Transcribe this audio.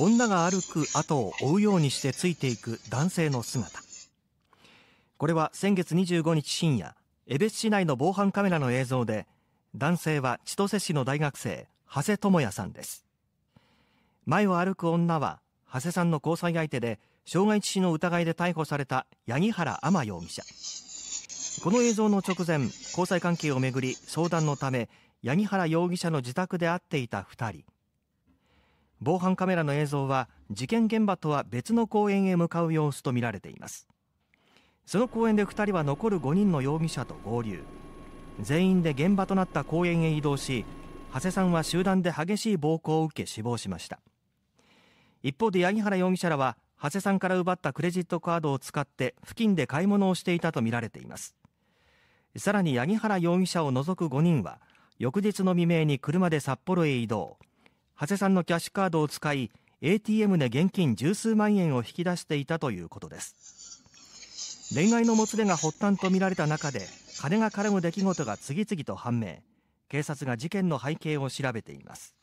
女が歩く後を追うようにしてついていく男性の姿これは先月25日深夜江別市内の防犯カメラの映像で男性は千歳市の大学生長谷智也さんです前を歩く女は長谷さんの交際相手で傷害致死の疑いで逮捕された八木原天容疑者この映像の直前交際関係をめぐり相談のため八木原容疑者の自宅で会っていた2人防犯カメラの映像は事件現場とは別の公園へ向かう様子とみられていますその公園で2人は残る5人の容疑者と合流全員で現場となった公園へ移動し長谷さんは集団で激しい暴行を受け死亡しました一方で八木原容疑者らは長谷さんから奪ったクレジットカードを使って付近で買い物をしていたとみられていますさらに八木原容疑者を除く5人は翌日の未明に車で札幌へ移動長谷さんのキャッシュカードを使い ATM で現金十数万円を引き出していたということです恋愛のもつれが発端とみられた中で金が絡む出来事が次々と判明警察が事件の背景を調べています